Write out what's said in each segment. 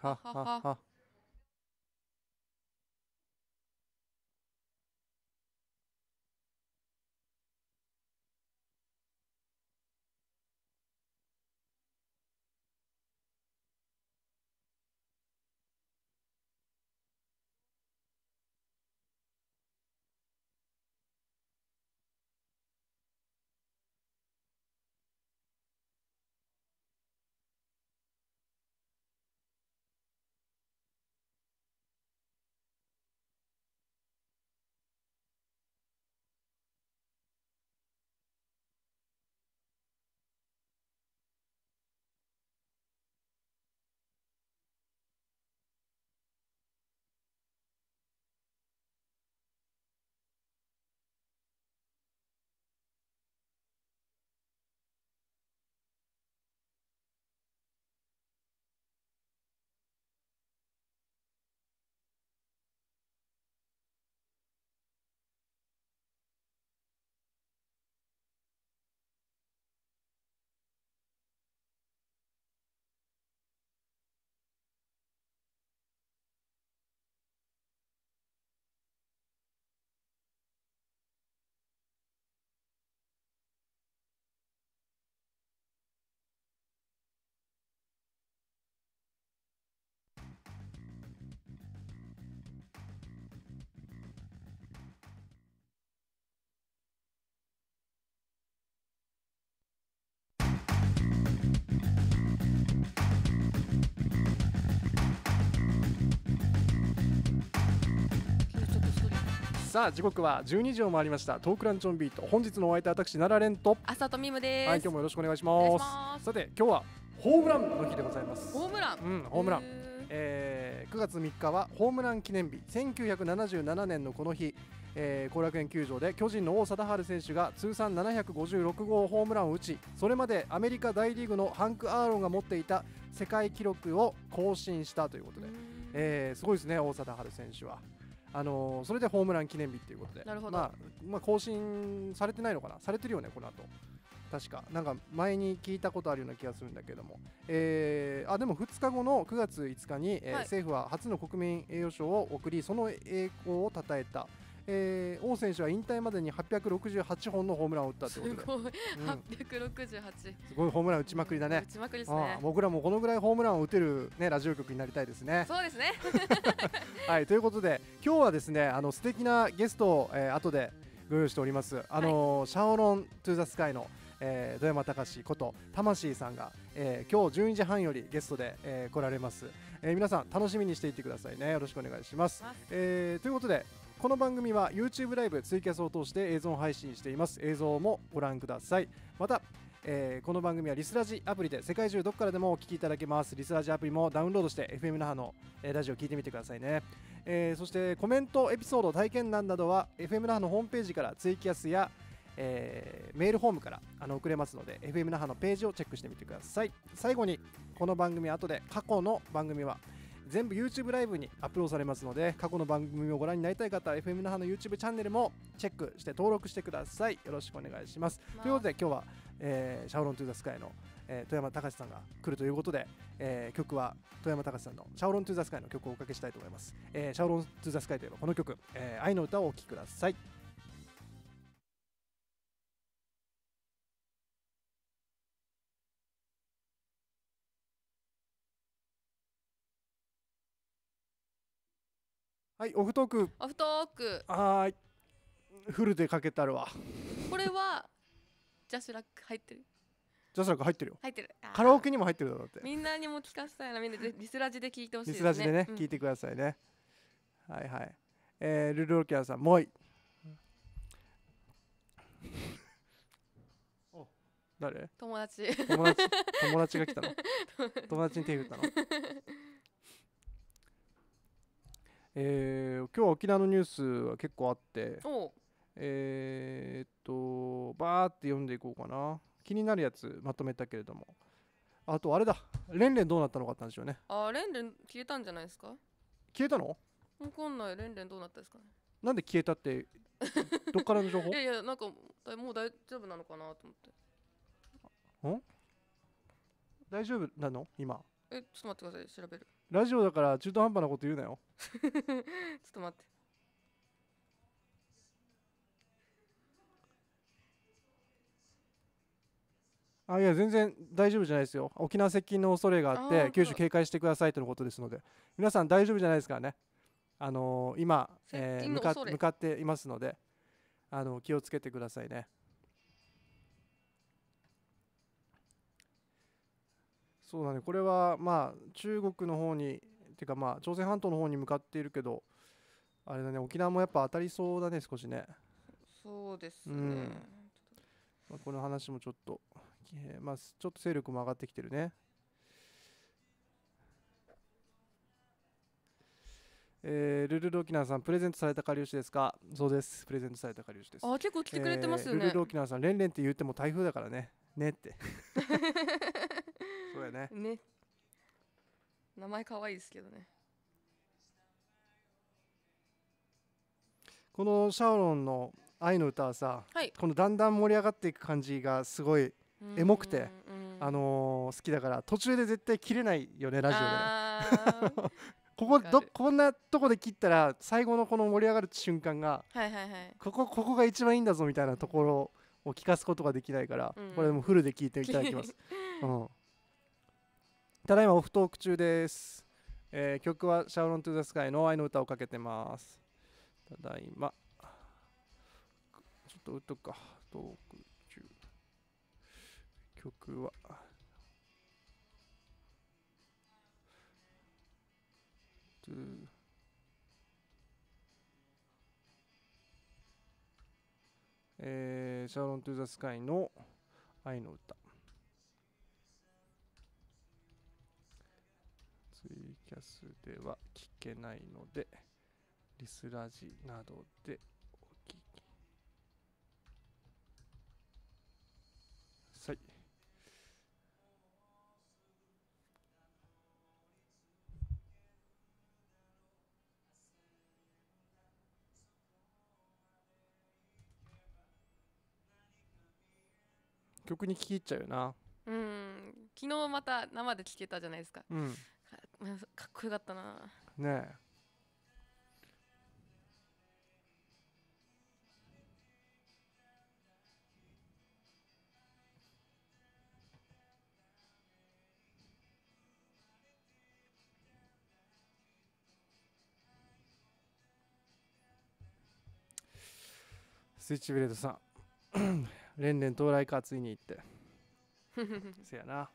好，好，好。さあ時刻は12時を回りましたトークランチョンビート本日のお相手私奈良蓮と浅とみむですはい今日もよろしくお願いしますさて今日はホームランの日でございますホームランうんホームランえー、9月3日はホームラン記念日1977年のこの日後、えー、楽園球場で巨人の王貞治選手が通算756号ホームランを打ちそれまでアメリカ大リーグのハンク・アーロンが持っていた世界記録を更新したということで、えー、すごいですね、王貞治選手は。あのー、それでホームラン記念日っていうことで、まあ、まあ、更新されてないのかな、されてるよね、この後確か、なんか前に聞いたことあるような気がするんだけども、えー、あでも2日後の9月5日に、えー、はい、政府は初の国民栄誉賞を贈り、その栄光をたたえた、えー、王選手は引退までに868本のホームランを打ったといことで、すごい、うん、868、すごいホームラン打ちまくりだね、打ちまくりですね僕らもこのぐらいホームランを打てる、ね、ラジオ局になりたいですね。そうですね はいということで、今日はですねあの素敵なゲストを、えー、後でご用意しております、あの、はい、シャオロン・トゥ・ザ・スカイの、えー、土山隆こと魂さんが、えー、今日12時半よりゲストで、えー、来られます、えー、皆さん楽しみにしていてくださいねよろしくお願いします、えー、ということでこの番組は YouTube ライブツイキャスを通して映像配信しています映像もご覧くださいまた、えー、この番組はリスラジアプリで世界中どこからでもお聴きいただけますリスラジアプリもダウンロードして FM 那覇の、えラジオを聞いてみてくださいね、えー、そしてコメントエピソード体験談などは FM 那覇のホームページからツイキャスやえー、メールフォームからあの送れますので FM 那覇のページをチェックしてみてください最後にこの番組後で過去の番組は「全部 YouTube ライブにアップロードされますので過去の番組をご覧になりたい方 FM 那覇の YouTube チャンネルもチェックして登録してくださいよろしくお願いします、まあ、ということで今日は、えー、シャオロン・トゥ・ザ・スカイの、えー、富山隆さんが来るということで、えー、曲は富山隆さんのシャオロン・トゥ・ザ・スカイの曲をおかけしたいと思います、えー、シャオロン・トゥ・ザ・スカイといえばこの曲、えー、愛の歌をお聴きくださいはいオフトークオフトークはいフルでかけたるわこれはジャスラック入ってるジャスラック入ってるよ入ってるカラオケにも入ってるだろだってみんなにも聞かせたいなみんなでリスラジで聞いてほしいでリスラジでね、うん聞いてくださいねはいはいえー、ルルロキアさんもういお誰友達友達友達が来たの友達に手振ったのえー、今日は沖縄のニュースは結構あってえー、っとバーって読んでいこうかな気になるやつまとめたけれどもあとあれだレンレンどうなったのかっしょよねあレンレン消えたんじゃないですか消えたのわかんないレンレンどうなったですかねなんで消えたって どっからの情報いやいやなんかもう大丈夫なのかなと思ってん大丈夫なの今えちょっと待ってください調べるラジオだから中途半端なこと言うなよ ちょっと待ってあいや全然大丈夫じゃないですよ沖縄接近の恐れがあって九州警戒してくださいとのことですので皆さん大丈夫じゃないですからねあのー、今、えー、向かっていますのであの気をつけてくださいね。そうだねこれはまあ中国の方にっていうかまあ朝鮮半島の方に向かっているけどあれだね沖縄もやっぱ当たりそうだね少しねそうですね、うんまあ、この話もちょっと、えー、まあ、ちょっと勢力も上がってきてるねえー、ルルル沖縄さんプレゼントされたかりゆしですかそうですプレゼントされたかりゆしですあ結構来てくれてますよね、えー、ルルル沖縄さん連連って言っても台風だからねねって そうやねね名前可愛いですけどねこのシャオロンの「愛の歌」はさ、はい、このだんだん盛り上がっていく感じがすごいエモくて、あのー、好きだから途中で絶対切れないよねラジオで、ここどこんなとこで切ったら最後のこの盛り上がる瞬間が、はいはいはい、ここここが一番いいんだぞみたいなところを聞かすことができないから、うん、これもフルで聞いていただきます。うんただいまオフトーク中です、えー、曲はシャウロントゥザスカイの愛の歌をかけてますただいまちょっと打っとくかトーク中曲はトゥえー、シャーロン・トゥ・ザ・スカイの愛の歌ツイキャスでは聞けないので、リスラジなどでお聞きさい。曲に聞き入っちゃうよな。うん昨日また生で聴けたじゃないですか、うん、かっこよかったなねえスイッチブレードさん連連 到来かついに行って せやな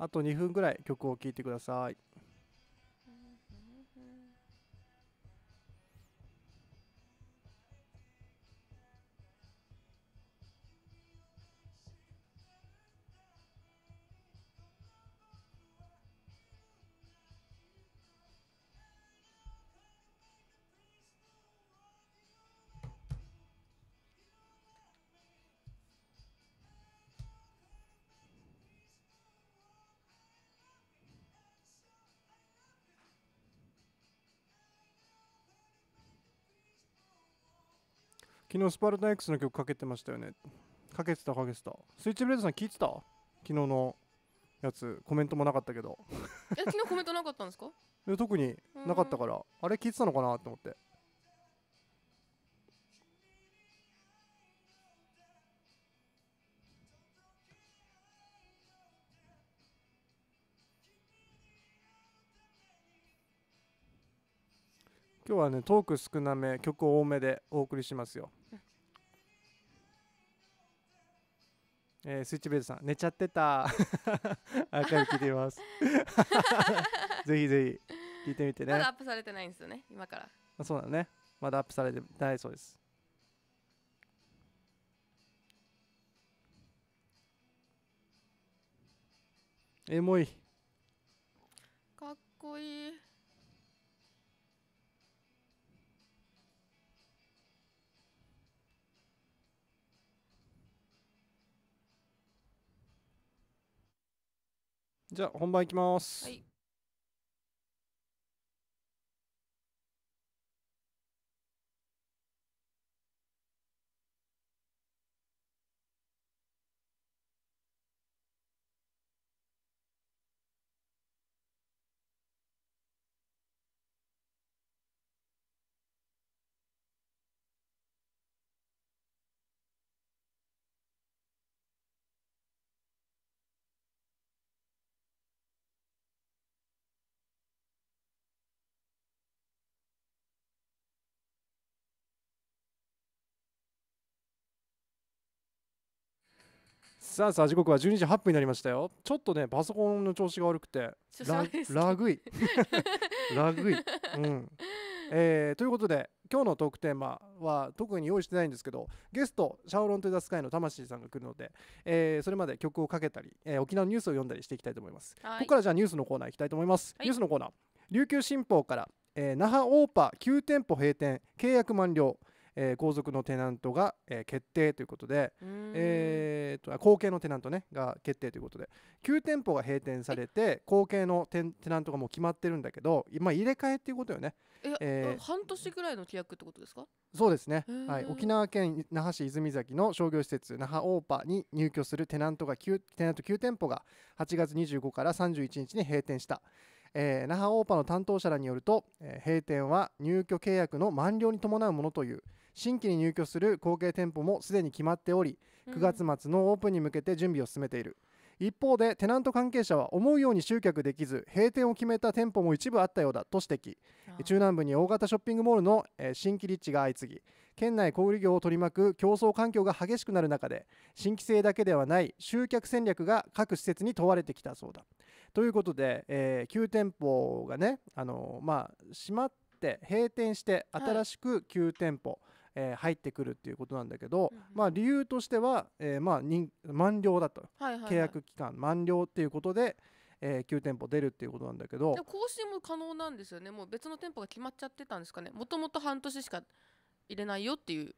あと2分ぐらい曲を聴いてください。昨日スパルタン X の曲かけてましたよね。かけてたかけてた。スイッチブレードさん聞いてた昨日のやつコメントもなかったけどえ昨日コメントなかったんですかい特になかったからあれ聞いてたのかなと思って今日はねトーク少なめ曲多めでお送りしますよえー、スイッチベルさん寝ちゃってたアーカイ聞いてます ぜひぜひ聞いてみてねまだアップされてないんですよね今からあそうだねまだアップされてないそうですエモいかっこいいじゃあ本番いきます、はいさあさあ時刻は12時8分になりましたよちょっとねパソコンの調子が悪くてララグい ラグい、うんえー、ということで今日のトークテーマは特に用意してないんですけどゲストシャオロン・トゥ・ザ・スカイの魂さんが来るので、えー、それまで曲をかけたり、えー、沖縄のニュースを読んだりしていきたいと思います、はい、ここからじゃあニュースのコーナーいきたいと思います、はい、ニュースのコーナー琉球新報から、えー、那覇オーパー9店舗閉店契約満了えー、後続のテナントが、えー、決定ということで、えーと、後継のテナント、ね、が決定ということで9店舗が閉店されて後継のテナントがもう決まってるんだけど、今入れ替えっていうことよね。ええー、半年ぐらいの規約ってことですかそうですね、はい、沖縄県那覇市泉崎の商業施設那覇オーパに入居するテナントが 9, テナント9店舗が8月25から31日に閉店した。えー、那覇オーパの担当者らによると、えー、閉店は入居契約の満了に伴うものという新規に入居する後継店舗もすでに決まっており9月末のオープンに向けて準備を進めている、うん、一方でテナント関係者は思うように集客できず閉店を決めた店舗も一部あったようだと指摘中南部に大型ショッピングモールの、えー、新規立地が相次ぎ県内小売業を取り巻く競争環境が激しくなる中で新規性だけではない集客戦略が各施設に問われてきたそうだということで、えー、9店舗がね、あのー、まあ、閉まって閉店して新しく9店舗、はい、えー、入ってくるっていうことなんだけど、うん、まあ、理由としては、えーまあ、に満了だと、はいはいはい、契約期間満了っていうことで、えー、店舗出るっていうことなんだけど更新も可能なんですよねもう別の店舗が決まっちゃってたんですかねもともと半年しか入れないよっていう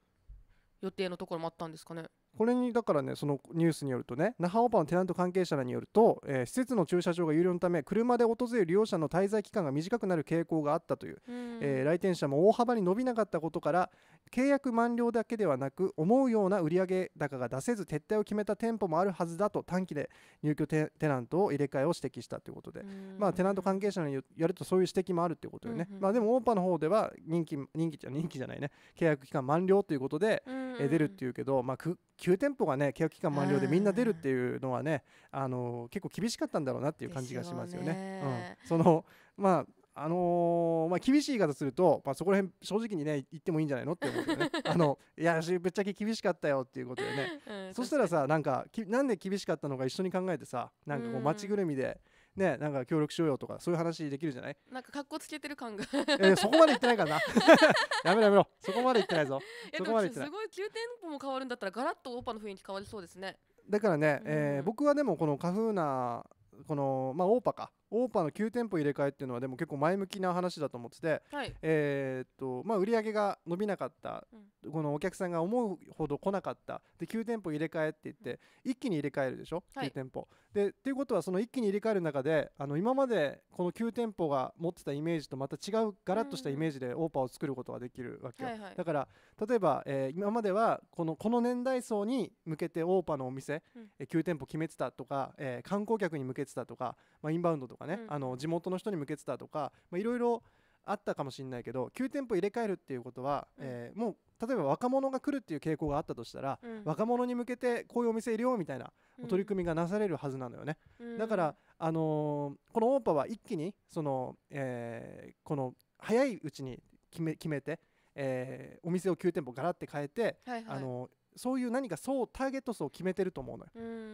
予定のところもあったんですかねこれにだからねそのニュースによるとね那覇オーパのテナント関係者らによると、えー、施設の駐車場が有料のため車で訪れる利用者の滞在期間が短くなる傾向があったという、うん、えー、来店者も大幅に伸びなかったことから契約満了だけではなく思うような売上高が出せず撤退を決めた店舗もあるはずだと短期で入居テナントを入れ替えを指摘したということで、まあ、テナント関係者によるとそういう指摘もあるということでね、まあ、でもオーパの方では人気人気じゃ人気じゃないね契約期間満了ということで、え出るっていうけど、まあ、9店舗がね契約期間満了でみんな出るっていうのはね、あの結構厳しかったんだろうなっていう感じがしますよね。よねうん、そのまああのー、まあ、厳しい言い方すると、まあ、そこら辺正直にね言ってもいいんじゃないのって思うよね あのいやぶっちゃけ厳しかったよっていうことでね、うん、そしたらさなんかきなんで厳しかったのか一緒に考えてさなんかこう街ぐるみで。ね、なんか協力しようよとかそういう話できるじゃないなんか格好つけてる感がえー、そこまで言ってないからな やめろやめろそこまで言ってないぞそこまで言ってないすごい急店舗も変わるんだったらガラッとオーパの雰囲気変わりそうですねだからね、うん、えー、僕はでもこのカフーナこの、まあ、オーパかオーパーの9店舗入れ替えっていうのはでも結構前向きな話だと思ってて、はい、えー、っとまあ、売り上げが伸びなかった、うん、このお客さんが思うほど来なかったで9店舗入れ替えって言って、うん、一気に入れ替えるでしょ、はい、9店舗。でっていうことはその一気に入れ替える中であの今までこの9店舗が持ってたイメージとまた違うガラッとしたイメージでオーパーを作ることができるわけはいはい、だから例えば、えー、今まではこのこの年代層に向けてオーパのお店、うん、えー、9店舗決めてたとか、えー、観光客に向けてたとか、まあ、インバウンドとかね、うん、あの地元の人に向けてたとかいろいろあったかもしれないけど9店舗入れ替えるっていうことは、うん、えー、もう例えば若者が来るっていう傾向があったとしたら、うん、若者に向けてこういうお店入れようみたいな取り組みがなされるはずなのよね、うん、だから、あのー、このオーパは一気にその、えー、この早いうちに決め決めてえー、お店を9店舗ガラって変えて、はいはい、あのそういう何か層ターゲット層を決めてると思うの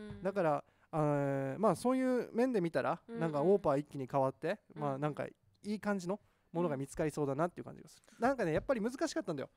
よ。だからあまあそういう面で見たら、なんかオーパー一気に変わって、うん、まあなんかいい感じのものが見つかりそうだなっていう感じがする、うん、なんかねやっぱり難しかったんだよ、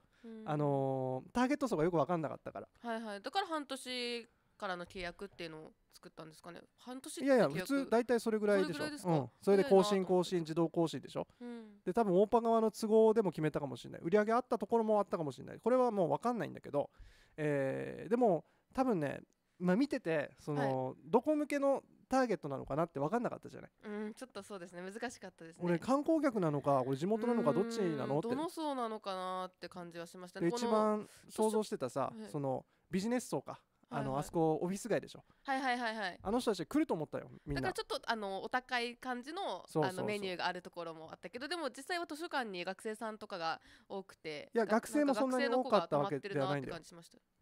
あのー、ターゲット層がよく分かんなかったからはいはいだから半年からの契約っていうのを作ったんですかね半年いやいや普通大体それぐらいでしょそうん、それで更新更新自動更新でしょ、うん、で多分大パ側の都合でも決めたかもしれない売り上げあったところもあったかもしれないこれはもう分かんないんだけど、えー、でも多分ね、まあ、見ててその、はい、どこ向けのターゲットなのかなって分かんなかったじゃない、うん、ちょっとそうですね難しかったですね俺観光客なのかれ地元なのかどっちなのってどの層なのかなって感じはしましたね一番想像してたさ、はい、そのビジネス層かあの、はいはい、あそこオフィス街でしょはいはいはいはいあの人たち来ると思ったよみんなだからちょっとあのお高い感じのあのメニューがあるところもあったけどでも実際は図書館に学生さんとかが多くていや学生もそんなに多かったわけではないんだよ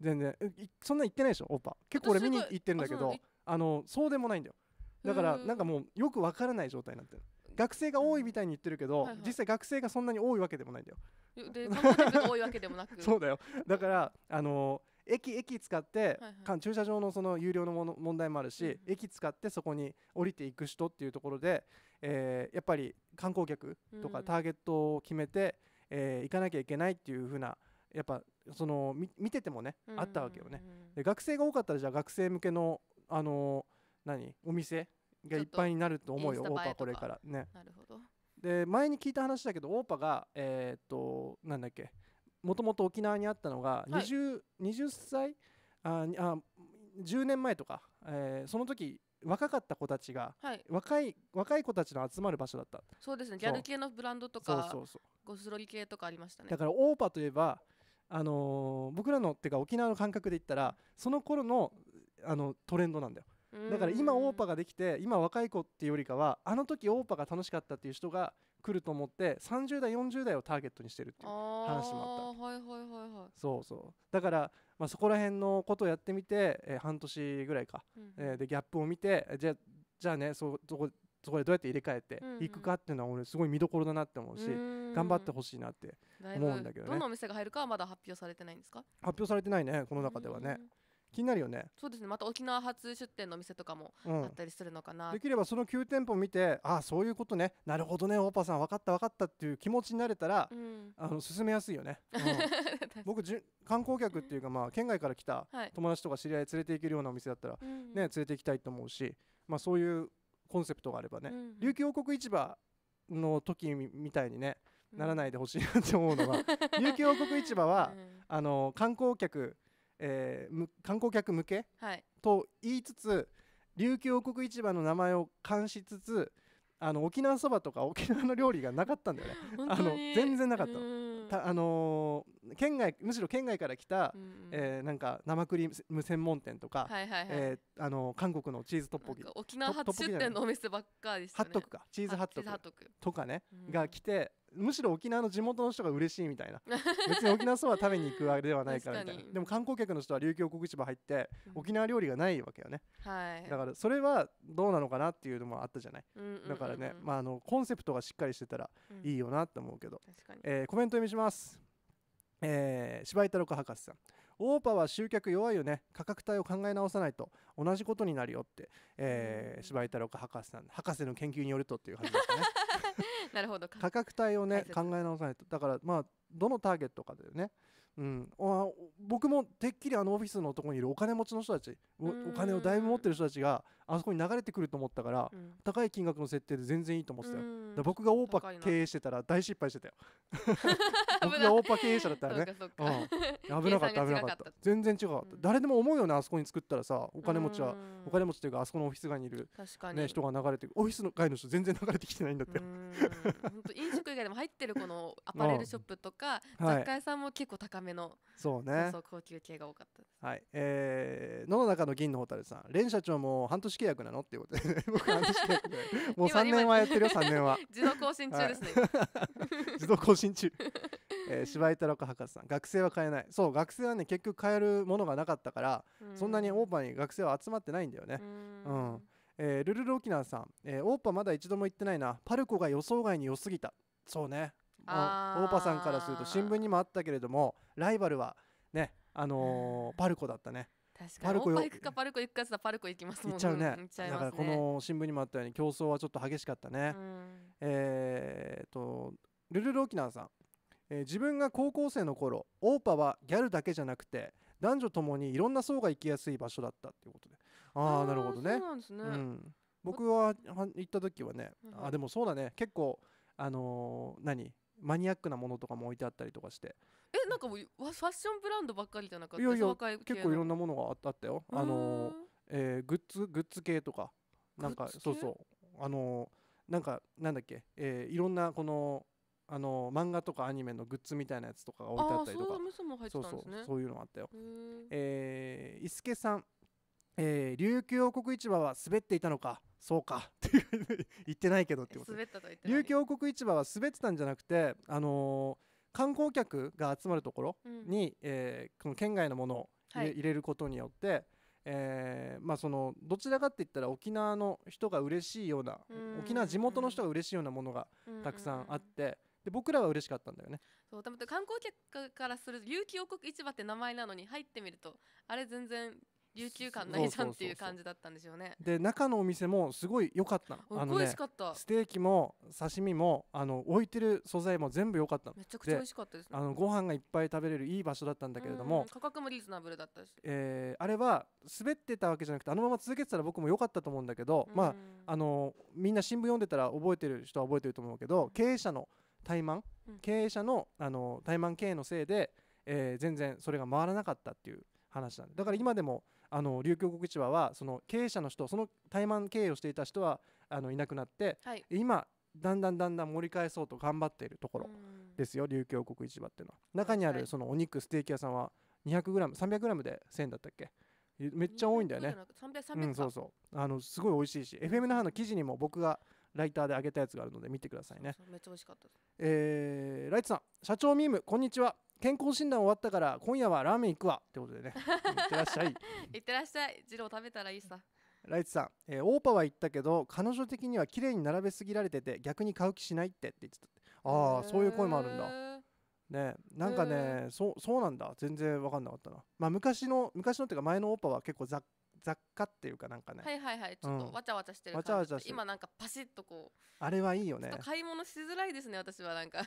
全然そんな行ってないでしょオーパ結構俺見に行ってるんだけどあのそうでもないんだよだからなんかもうよくわからない状態になってる学生が多いみたいに言ってるけど、はいはい、実際学生がそんなに多いわけでもないんだよ。で、多いわけでもなく。そうだよ。だから、あの駅駅使って、はいはい、駐車場のその有料のもの問題もあるし、うん、駅使ってそこに降りていく人っていうところで、えー、やっぱり観光客とかターゲットを決めて、うん、えー、行かなきゃいけないっていうふうなやっぱその見ててもね、うん、あったわけよね。で学生が多かったらじゃあ学生向けのあの何お店がいっぱいになると思うよオーパーこれからね。なるほどで前に聞いた話だけどオーパがえー、っとなんだっけもともと沖縄にあったのが 20,、はい、20歳ああ10年前とか、えー、その時若かった子たちが、はい、若い若い子たちの集まる場所だったそうですねギャル系のブランドとかそうそうゴスロリ系とかありましたねだからオーパといえば、あのー、僕らのっていうか沖縄の感覚で言ったらその頃のあのトレンドなんだよだから今オーパができて今若い子っていうよりかはあの時オーパが楽しかったっていう人が来ると思って30代40代をターゲットにしてるっていう話もあったはいはいはいはいそうそうだから、まあ、そこら辺のことをやってみて、えー、半年ぐらいか、うん、えー、でギャップを見てじゃじゃあねそそこそこでどうやって入れ替えていくかっていうのは俺すごい見どころだなって思うし、うんうん、頑張ってほしいなって思うんだけどねどのお店が入るかはまだ発表されてないんですか発表されてないねこの中ではね、うん気になるよねそうですねまた沖縄初出店のお店とかもあったりするのかな、うん、できればその9店舗見てああそういうことねなるほどねオーパさん分かった分かったっていう気持ちになれたら、うん、あの進めやすいよね、うん、僕じゅ観光客っていうか、まあ、県外から来た友達とか知り合い連れて行けるようなお店だったら、ね、連れて行きたいと思うし、まあ、そういうコンセプトがあればね、うん琉球王国市場の時みたいにねならないでほしいなって思うのは、琉球王国市場は、あの観光客えー、観光客向け、はい、と言いつつ琉球王国市場の名前を冠しつつあの沖縄そばとか沖縄の料理がなかったんだよね あの全然なかった。たあのー、県外むしろ県外から来た、うん、えー、なんか生クリーム専門店とか、はえあの韓国のチーズトッポギ沖縄発出店のお店ばっかりでした、ね、ハットクかチーズハットクとかね、うん、が来てむしろ沖縄の地元の人が嬉しいみたいな 別に沖縄そば食べに行くあれではないからみたいなでも観光客の人は琉球国市場入って沖縄料理がないわけよね、はい、だからそれはどうなのかなっていうのもあったじゃない、うんうんうんうん、だからね、まあ、あのコンセプトがしっかりしてたらいいよなって思うけど、うん、えー、コメント読みします、えー、柴井太郎博士さんオーパは集客弱いよね価格帯を考え直さないと同じことになるよって、えー、柴井太郎博士さん博士の研究によるとっていう話ですねなるほど価格帯をね考え直さないとだからまあどのターゲットかだよねうん、あ僕もてっきりあのオフィスのところにいるお金持ちの人たちお金をだいぶ持ってる人たちがあそこに流れてくると思ったから、うん、高い金額の設定で全然いいと思ってたよ、だ僕がオーパ経営してたら大失敗してたよ 僕がオーパ経営者だったらね、危なかった危なかった全然違かった、うん、誰でも思うよねあそこに作ったらさお金持ちはお金持ちっいうかあそこのオフィス街にいる、ね、人が流れてオフィスの街の人全然流れてきてないんだって飲食以外でも入ってるこのアパレルショップとか、雑貨屋さんも結構高めめのそうねそう高級系が多かったです、はいえー、野の中の銀の蛍さん連社長も半年契約なのっていうことで 僕半年契約で もう3年はやってるよ3年は 自動更新中ですね、自動更新中えー、柴井太郎博士さん学生は買えないそう学生はね結局買えるものがなかったから、うん、そんなにオーパーに学生は集まってないんだよねうん、うえー、ルルル沖縄さん、えー、オーパーまだ一度も行ってないなパルコが予想外に良すぎたそうね大パさんからすると新聞にもあったけれどもライバルはねあのー、パルコだったね確かにパルコかパルコ行くかってパルコ行きますもん行っちゃうね,、だからこの新聞にもあったように競争はちょっと激しかったね、うん、えー、とルルル沖縄さん、えー、自分が高校生の頃オーパはギャルだけじゃなくて男女ともにいろんな層が行きやすい場所だったっていうことでああなるほどねうん僕は行った時はね、あでもそうだね結構あのー、何マニアックなものとかも置いてあったりとかしてえなんかもうファッションブランドばっかりじゃなかったいやいや結構いろんなものがあったよあの、えー、グッズグッズ系とかなんかそうそうあのなんかなんだっけ、えー、いろんなこのあの漫画とかアニメのグッズみたいなやつとかが置いてあったりとかそうそうそういうのがあったよ、えー、伊助さんえー、琉球王国市場は滑っていたのかそうかっていう言ってないけどってこと滑ったと言って琉球王国市場は滑ってたんじゃなくて、あのー、観光客が集まるところに、うん、えー、この県外のものを入れ,、入れることによって、はえー、まあ、そのどちらかって言ったら沖縄の人が嬉しいような沖縄地元の人が嬉しいようなものがたくさんあって。で僕らは嬉しかったんだよねそう多分観光客からする有機王国市場って名前なのに入ってみるとあれ全然琉球感ないじんっていう感じだったんでしょうねで中のお店もすごい良かった美味しかったステーキも刺身もあの置いてる素材も全部良かっためちゃくちゃ美味しかったです、ね、あのご飯がいっぱい食べれるいい場所だったんだけれども価格もリーズナブルだったし、えー、あれは滑ってたわけじゃなくてあのまま続けてたら僕も良かったと思うんだけど、まああのみんな新聞読んでたら覚えてる人は覚えてると思うけど経営者の怠慢、うん、経営者のあの怠慢経営のせいで、えー、全然それが回らなかったっていう話なんだから今でもあの琉球国市場はその経営者の人その怠慢経営をしていた人はあのいなくなって、はい、今だんだんだんだん盛り返そうと頑張っているところですよ琉球王国市場っていうのは中にあるそのお肉ステーキ屋さんは 200g300g で1000円だったっけめっちゃ多いんだよねうん、そうそうあのすごい美味しいし FM の覇の記事にも僕がライターであげたやつがあるので見てくださいねめっちゃ美味しかったですえー、ライトさん社長ミームこんにちは健康診断終わったから今夜はラーメン行くわってことでねい ってらっしゃいいってらっしゃい二郎食べたらいいさライツさん、えー、オーパは言ったけど彼女的には綺麗に並べすぎられてて逆に買う気しないってって言ってたああそういう声もあるんだねなんかねそうそうなんだ全然分かんなかったなまあ昔の昔のっていうか前のオーパは結構ざっ雑貨っていうかなんかねはいはいはいちょっとわちゃわちゃしてる感じ、うん、わちゃわちゃ今なんかパシッとこうあれはいいよね買い物しづらいですね私はなんか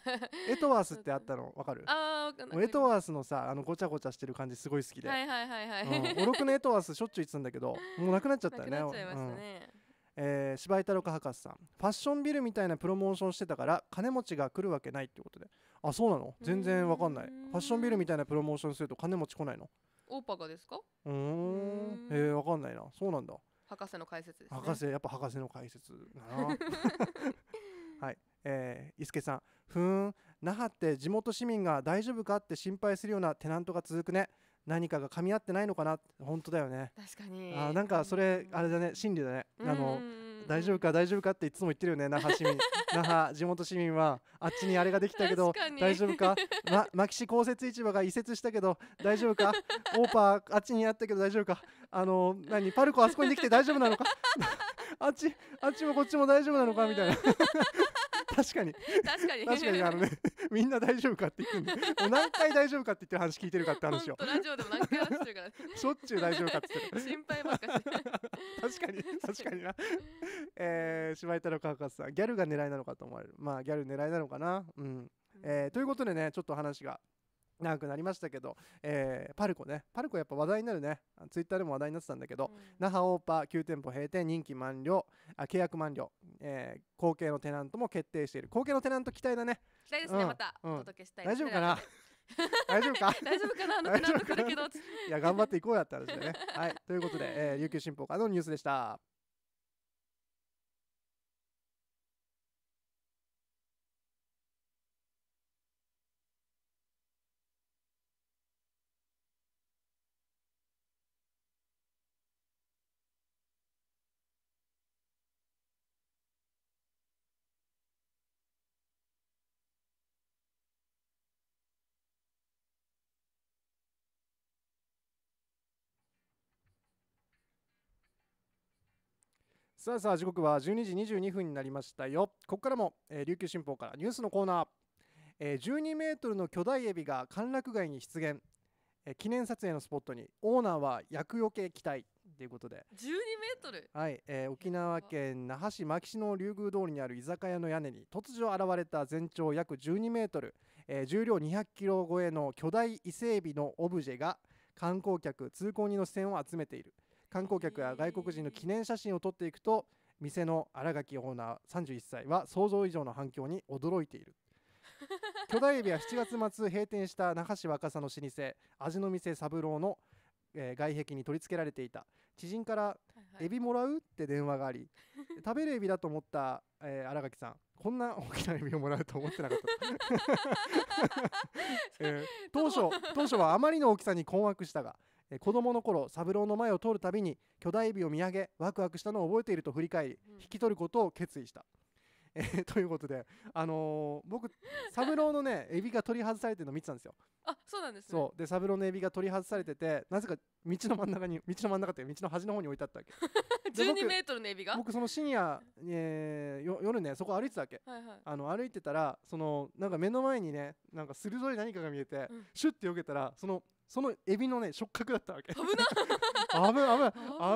エトワースってあったのわかるああエトワースのさあのごちゃごちゃしてる感じすごい好きではいはいはいはい、うん、オロのエトワースしょっちゅう行ってたんだけど もうなくなっちゃったよねなくなっちゃいましたね、うんえー、柴井太郎博士さんファッションビルみたいなプロモーションしてたから金持ちが来るわけないってことであそうなの全然わかんないファッションビルみたいなプロモーションすると金持ち来ないのオーパがですかうんえー、わかんないなそうなんだ博士の解説です、ね、博士やっぱ博士の解説な はいえー、伊助さんふーん那覇って地元市民が大丈夫かって心配するようなテナントが続くね何かが噛み合ってないのかな本当だよね確かにあなんかそれあれだね心理だねあの大丈夫か大丈夫かっていつも言ってるよね那覇市民 那覇地元市民はあっちにあれができたけど大丈夫か、ま、牧師公設市場が移設したけど大丈夫か オーパーあっちにあったけど大丈夫かあの何パルコあそこにできて大丈夫なのか あっちあっちもこっちも大丈夫なのかみたいな確かに確かに確かにあのね みんな大丈夫かって言ってるもう何回大丈夫かって言ってる話聞いてるかって話をラジオでも何回話してるから、しょっちゅう大丈夫かって言ってる心配ばっかし確かに確かになえー、柴井太郎川勝さんギャルが狙いなのかと思われるまあギャル狙いなのかなうん、うん、えー、ということでねちょっと話が長くなりましたけど、えー、パルコねパルコやっぱ話題になるねツイッターでも話題になってたんだけど、うん、那覇オーパー9店舗閉店任期満了あ契約満了、えー、後継のテナントも決定している後継のテナント期待だね期待ですね、うん、また、うん、お届けしたい大丈夫かな 大丈夫か大丈夫かなあのテナント来るけど いや頑張っていこうやった話でねはいということで、えー、琉球新報からのニュースでしたさあさあ時刻は12時22分になりましたよここからも、えー、琉球新報からニュースのコーナー、えー、12メートルの巨大エビが歓楽街に出現、えー、記念撮影のスポットにオーナーは厄除け期待ということで12メートルはい、えー、沖縄県那覇市牧志の竜宮通りにある居酒屋の屋根に突如現れた全長約12メートル、えー、重量200キロ超えの巨大伊勢エビのオブジェが観光客通行人の視線を集めている観光客や外国人の記念写真を撮っていくと店の新垣オーナー31歳は想像以上の反響に驚いている巨大エビは7月末閉店した那覇市若狭の老舗味の店三郎の、えー、外壁に取り付けられていた知人から「エビもらう?」って電話があり食べるエビだと思った、えー、新垣さんこんな大きなエビをもらうと思ってなかった えー、当初当初はあまりの大きさに困惑したが子供の頃三郎の前を通るたびに巨大エビを見上げワクワクしたのを覚えていると振り返り、引き取ることを決意した。えー、ということで、あのー、僕三郎のね エビが取り外されてるの見てたんですよ。あそうなんです、ね、そうで三郎のエビが取り外されててなぜか道の真ん中に道の真ん中って道の端の方に置いてあったわけ。12 メートルのエビが僕その深夜、えー、よ夜ねそこ歩いてたわけ、はいはい、あの歩いてたらそのなんか目の前にねなんか鋭い何かが見えて、うん、シュッてよけたらそのそのエビのね触覚だったわけ危ない危ない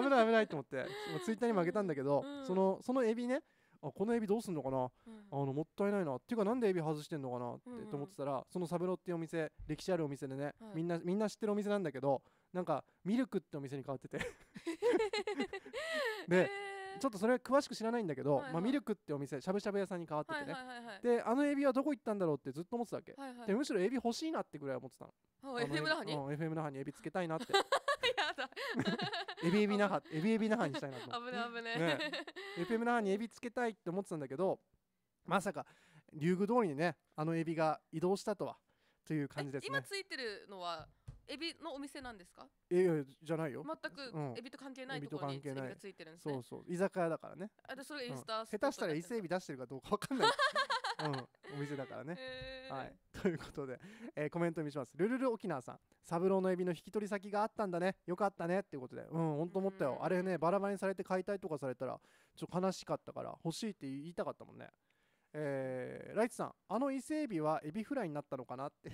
危ない危ないと思ってツイッターに負けたんだけど、うん、そのそのエビねあこのエビどうすんのかな、うん、あのもったいないなっていうかなんでエビ外してんのかなって、うんうん、と思ってたらそのサブロっていうお店歴史あるお店でね、はい、みんなみんな知ってるお店なんだけどなんかミルクってお店に変わってて で、えーちょっとそれは詳しく知らないんだけど、はいはい、まあ、ミルクってお店しゃぶしゃぶ屋さんに変わっててね、はいはいはいはい、であのエビはどこ行ったんだろうってずっと思ってたわけ、はいはい、でむしろエビ欲しいなってぐらい思ってたの。の FM の覇に、うん、FM 那覇にエビつけたいなって やだエビエビな覇エビエビ那覇にしたいなと危ね危ねね FM の覇にエビつけたいって思ってたんだけどまさか竜宮通りにねあのエビが移動したとはという感じですね今ついてるのはエビのお店なんですかいやいやじゃないよ全くエビと関係ないところにエビがついてるんですね、そうそう居酒屋だからねあでそれインスタ、うん、下手したら伊勢エビ出してるかどうかわかんない、うん、お店だからね、えー、はいということで、えー、コメント見しますルルル沖縄さん三郎のエビの引き取り先があったんだねよかったねっていうことでうん本当思ったよあれねバラバラにされて解体とかされたらちょっと悲しかったから欲しいって言いたかったもんねえー、ライツさんあの伊勢エビはエビフライになったのかなって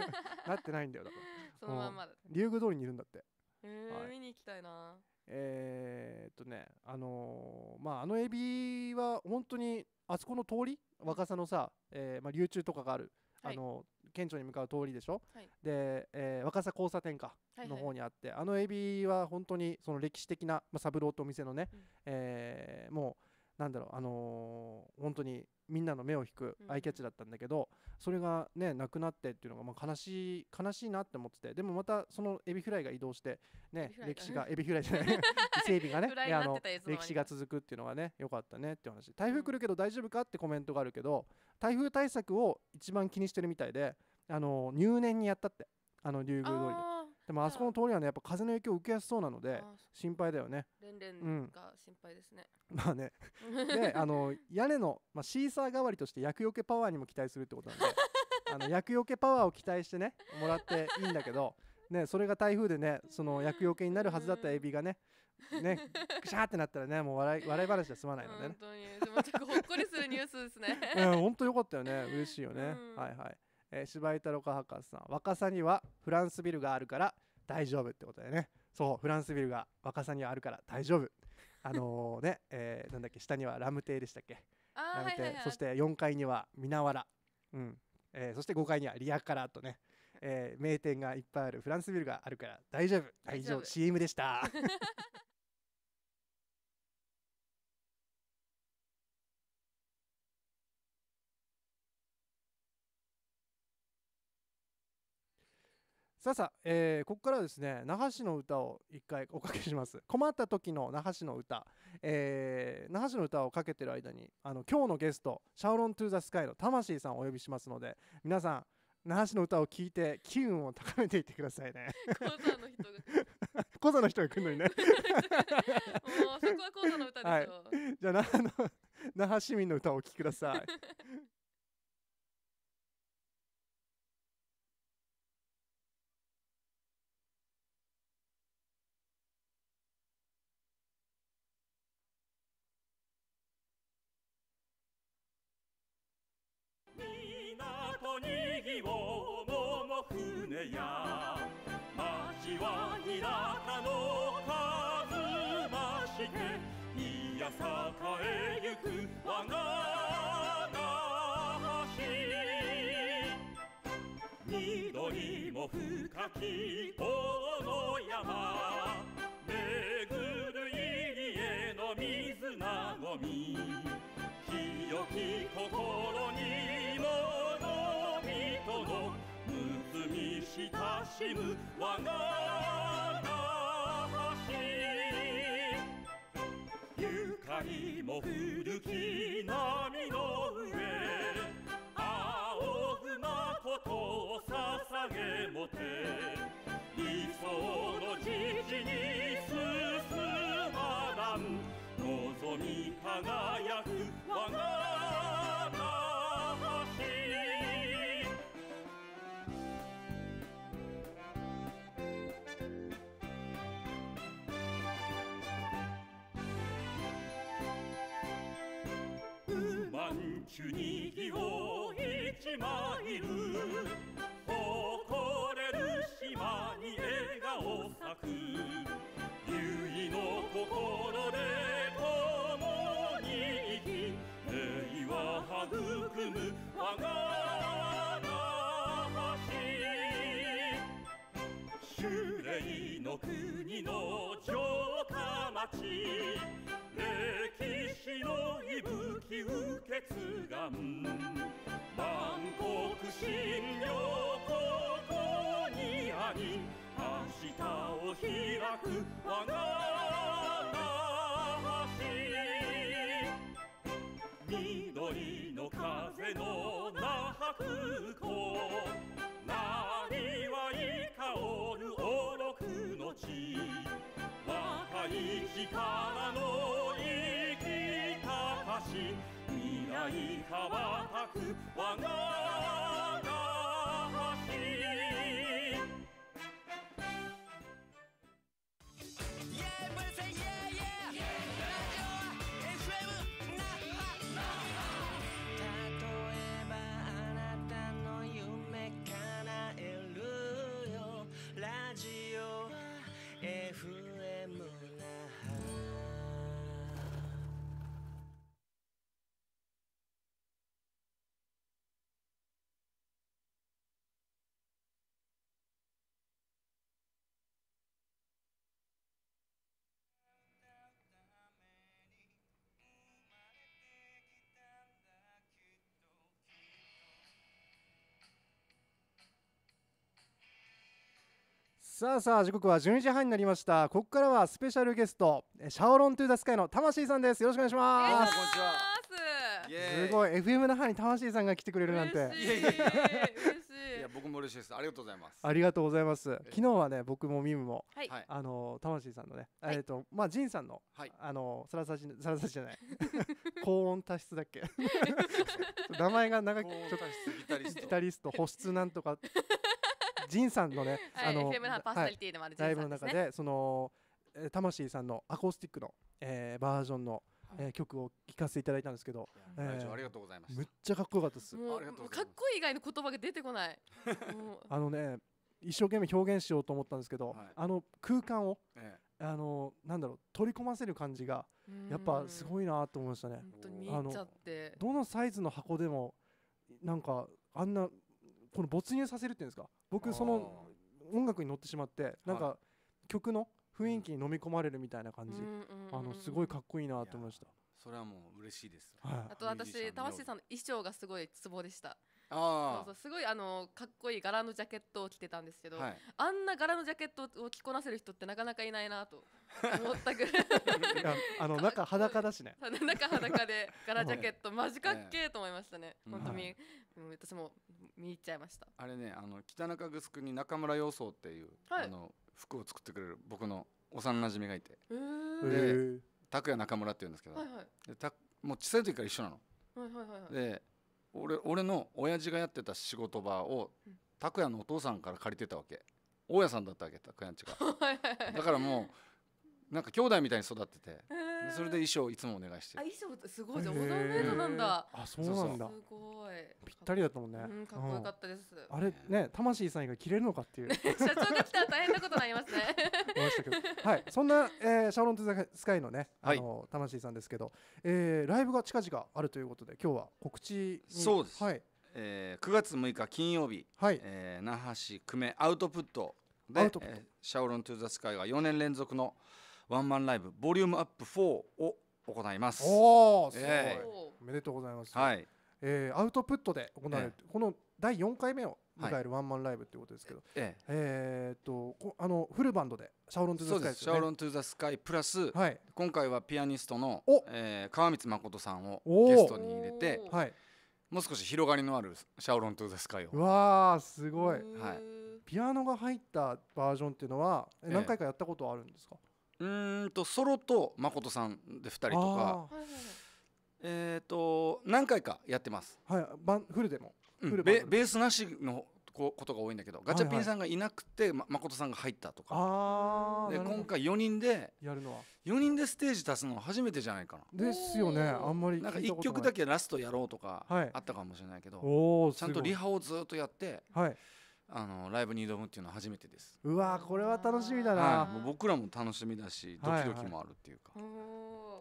なってないんだよだからそのまんまだ竜宮通りにいるんだってえーはい見に行きたいなえーっとねあのーまああのエビは本当にあそこの通り若狭のさ、えーまあ、流中とかがある、はいあの県庁に向かう通りでしょ、はいで、えー若狭交差点かはいの方にあって、あのエビは本当にその歴史的な、まあ、サブロお店のね、うんえーもうなんだろうあのー本当にみんなの目を引くアイキャッチだったんだけど、それがねなくなってっていうのがまあ悲しい悲しいなって思っててでもまたそのエビフライが移動してね歴史がエビフライじゃない 伊勢エビがねあの歴史が続くっていうのがね良かったねっていう話台風来るけど大丈夫かってコメントがあるけど台風対策を一番気にしてるみたいであの入念にやったってあの竜宮通りで。でもあそこの通りはねやっぱ風の影響を受けやすそうなので心配だよねレンが心配ですね、うん、まあねであの屋根の、まあ、シーサー代わりとして厄除けパワーにも期待するってことなんで あの厄除けパワーを期待してねもらっていいんだけどね、それが台風でねその厄除けになるはずだったエビがね、ね、くしゃーってなったらねもう笑い笑い話じゃ済まないのでね本当にほっこりするニュースですね、本当よかったよね嬉しいよね、はいはい、えー、柴井太郎科博士さん若さにはフランスビルがあるから大丈夫ってことでねそうフランスビルが若さにはあるから大丈夫あのー、ね、えー、なんだっけ下にはラム亭でしたっけラム亭、はいはい、そして4階には皆わら、うんえー、そして5階にはリアカラーとね、えー、名店がいっぱいあるフランスビルがあるから大丈夫大丈夫 CM でした さあさあ、えー、ここからですね那覇市の歌を一回おかけします 困った時の那覇市の歌、えー、那覇市の歌をかけてる間にあの今日のゲストシャオロン・トゥ・ザ・スカイの魂さんをお呼びしますので皆さん那覇市の歌を聞いて機運を高めていってくださいね。講座の人が講座の人が来るのにね。もうそこは講座の歌でしょ。はい、じゃあ那覇の 那覇市民の歌をお聴きください。にぎおのも船や街は日高の数まして宮坂へ行く我が橋緑も深きこの山巡る入江の水なごみ清き心親しむ我が橋ゆかりも古き波を一枚る誇れる島に笑顔咲く結の心で共に生き愛は育む我が橋修霊の国の城下町歴史の夢き受け継がん万国信仰ここにあり明日を開く我が橋緑の風の那覇空港なにわい香るおろくの地若い力のし未来羽ばたく我が橋さあさあ時刻は12時半になりましたここからはスペシャルゲストシャオロントゥーダスカイの魂さんですよろしくお願いしますすごい FM の覇に魂さんが来てくれるなんていや僕も嬉しいですありがとうございますありがとうございます昨日はね僕もミムも、はい、あの魂さんのね、はい、えっ、とまあジンさんの、はい、あのサラサジサラサジじゃない 高温多湿だっけ 名前が長くちょっとギタリスト保湿なんとか仁さんのね、あの、FM のパーソナリティでもあるライブの中で、その、魂さんのアコースティックの、えー、バージョンの、えー、曲を聴かせていただいたんですけど、えー、ありがとうございましむっちゃかっこよかったですもうかっこいい以外の言葉が出てこない あのね一生懸命表現しようと思ったんですけど、はい、あの空間を、ええ、あのなんだろう取り込ませる感じがやっぱすごいなと思いましたね。本当にあのどのサイズの箱でもなんかあんなこの没入させるっていうんですか僕その音楽に乗ってしまってなんか曲の雰囲気に飲み込まれるみたいな感じ、あのすごいかっこいいなと思いましたそれはもう嬉しいです、はい、あと私魂さんの衣装がすごいツボでしたあそうそうすごいあのかっこいい柄のジャケットを着てたんですけど、はい、あんな柄のジャケットを着こなせる人ってなかなかいないなと思ったぐらい あの中裸だしね中裸で柄ジャケット、マジかっけえと思いましたね、はい、本当に、うん、私も見入っちゃいましたあれねあの北中城に中村洋装っていう、はい、あの服を作ってくれる僕の幼なじみがいてで拓哉中村って言うんですけど、はいはい、でもう小さい時から一緒なの。はいはいはいで俺俺の親父がやってた仕事場を拓哉のお父さんから借りてたわけ大家さんだったわけ拓哉んちが。だからもうなんか兄弟みたいに育ってて、えー、それで衣装いつもお願いしてあ衣装すごいじゃんオーダーメイドなんだ、あそうなんだすごいぴったりだったもんね、うん、かっこよかったです、あれね魂さんが着れるのかっていう 社長が来たら大変なことになりますねはいそんな、えー、シャロン・トゥ・スカイのねあの、はい、魂さんですけど、えー、ライブが近々あるということで今日は告知そうです、はいえー、9月6日金曜日、はいえー、那覇市久米アウトプットで、えー、シャオロン・トゥ・ザ・スカイが4年連続の「ワンマンライブボリュームアップ4を行います。おお、すえー、おめでとうございます。はい。えー、アウトプットで行われる、えー、この第4回目を迎えるワンマンライブということですけど、はい、えー、えー、とあのフルバンドでシャオロントゥザスカイ、ね、シャオロントゥザスカイプラス、はい、今回はピアニストの、えー、川光誠さんをゲストに入れて、はい、もう少し広がりのあるシャオロントゥザスカイを。わあすごい。はい。ピアノが入ったバージョンっていうのは何回かやったことあるんですか？えーうんとソロと誠さんで2人とかえっ、ー、と何回かやってますはいバンフルでも、うん、ベベースなしのことが多いんだけどガチャピンさんがいなくて、はいはい、誠さんが入ったとかで今回4人でやるのは4人でステージ立つのは初めてじゃないかなですよねあんまりなんか1曲だけラストやろうとかあったかもしれないけど、はい、ちゃんとリハをずっとやって、はい、あのライブに挑むっていうのは初めてですうわこれは楽しみだな、はい、もう僕らも楽しみだしドキドキもあるっていうか、はい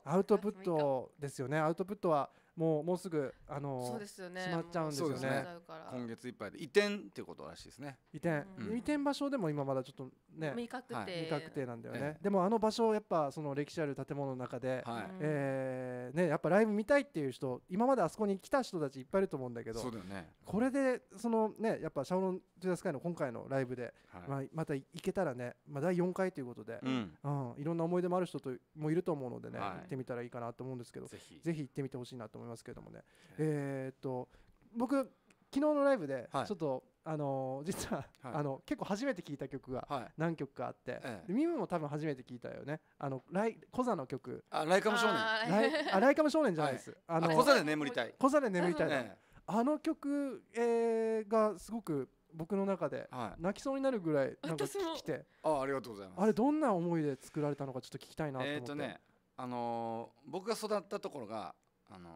はい、アウトプットですよねアウトプットはもうもうすぐあのそうですよねまっちゃうんですよね、ね、今月いっぱいで移転ってことらしいですね移転、うん、移転場所でも今まだちょっとね、未確定、はい、未確定なんだよね、でもあの場所やっぱその歴史ある建物の中で、はい、えー、ね、やっぱライブ見たいっていう人今まであそこに来た人たちいっぱいいると思うんだけど、ね、これでそのねやっぱシャオロン・トゥ・ザ・スカイの今回のライブで、はい、まあ、また行けたらね、まあ、第4回ということで、うん、うん、いろんな思い出もある人ともいると思うのでね、はい、行ってみたらいいかなと思うんですけどぜひ行ってみてほしいなと思いますけどもね、えー、っと僕昨日のライブでちょっと、あの実は、はい、あの結構初めて聞いた曲が何曲かあって、はい、ミムも多分初めて聞いたよねあのライコザの曲あライカム少年ライあライカム少年じゃないです、はい、あのコザで眠りたいコザで眠りたい、えあの曲、えー、がすごく僕の中で泣きそうになるぐらいなんかきてあありがとうございますあれどんな思いで作られたのかちょっと聞きたいなと思ってえっ、ー、とねあのー、僕が育ったところがあのー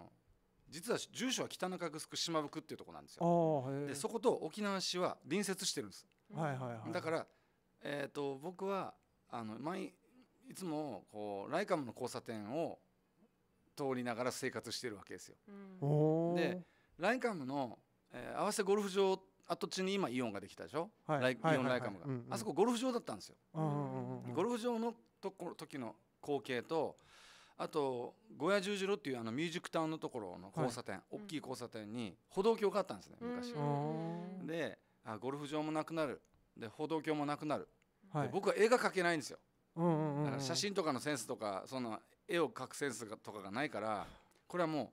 実は住所は北中城島袋っていうところなんですよでそこと沖縄市は隣接してるんです、はいはいはい、だから、えーと、僕はあの毎いつもこうライカムの交差点を通りながら生活してるわけですよ、うん、でライカムの、えー、合わせゴルフ場跡地に今イオンができたでしょ、はい、ライイオンライカムが、はいはいはいうんあそこゴルフ場だったんですよ、うんうんうん、ゴルフ場のとこ時の光景とあと五谷十字路っていうあのミュージックタウンのところの交差点、はい、大きい交差点に歩道橋があったんですね昔であゴルフ場もなくなるで歩道橋もなくなる、はい、僕は絵が描けないんですよ、うんだから写真とかのセンスとかその絵を描くセンスとかがないからこれはも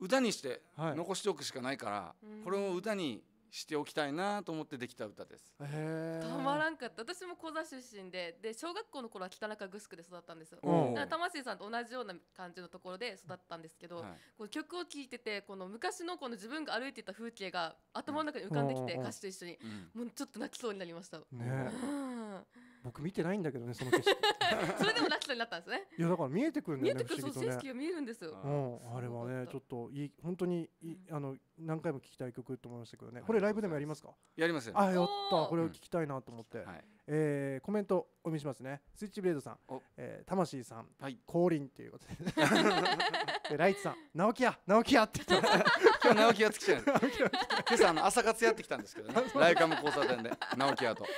う歌にして残しておくしかないから、はい、これを歌にしておきたいなと思ってできた歌ですたまらんかった私も小座出身でで小学校の頃は北中グスクで育ったんですよ魂さんと同じような感じのところで育ったんですけど、はい、こう曲を聴いててこの昔のこの自分が歩いてた風景が頭の中に浮かんできて、歌詞と一緒に、うん、もうちょっと泣きそうになりました。ね僕見てないんだけどねその景色 それでもラッキーになったんですねいやだから見えてくるんだよね見えてくる、そう、景色が見えるんですよ、うあれはねちょっといい本当にい、うん、あの何回も聞きたい曲と思いましたけどねこれライブでもやりますかやりますあやったこれを聞きたいなと思って、うんはい、えー、コメントお見せしますねスイッチブレードさん、えー、魂さん、はい、降臨っていうことで ライツさん直木や直木やって言って今日直樹がつきちゃう今朝あの朝活やってきたんですけどねライカム交差点で直樹屋とち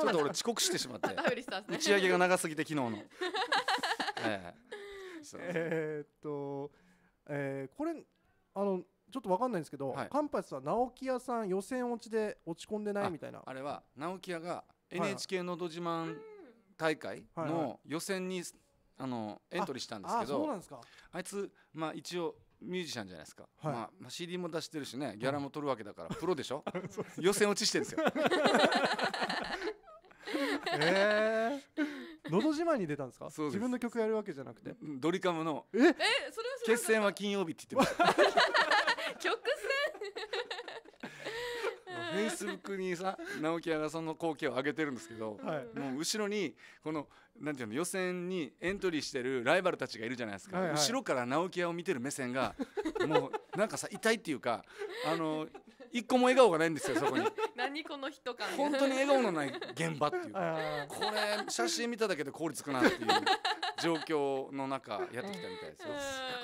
ょっと俺遅刻してしまって打ち上げが長すぎて昨日の えー、えっと、えー、これあのちょっと分かんないんですけど、はい、カンパチさん直木屋さん予選落ちで落ち込んでないみたいなあれは直木屋が NHK のど自慢大会の予選に、あのエントリーしたんですけどあいつ、まあ、一応ミュージシャンじゃないですか、はいまあ、CD も出してるしねギャラも取るわけだから、プロでしょ予選落ちしてるんですよえー、のど自慢に出たんですかです自分の曲やるわけじゃなくてドリカムのええそれはそれ決戦は金曜日って言ってます 曲線フェイスブックにさ直木屋がその光景を上げてるんですけど、はい、もう後ろにこのなんていうの予選にエントリーしてるライバルたちがいるじゃないですか、はいはい、後ろから直木屋を見てる目線がもうなんかさ痛いっていうかあの一個も笑顔がないんですよそこに 何この人か本当に笑顔のない現場っていうこれ写真見ただけで凍りつくなっていう状況の中やってきたみたいですよす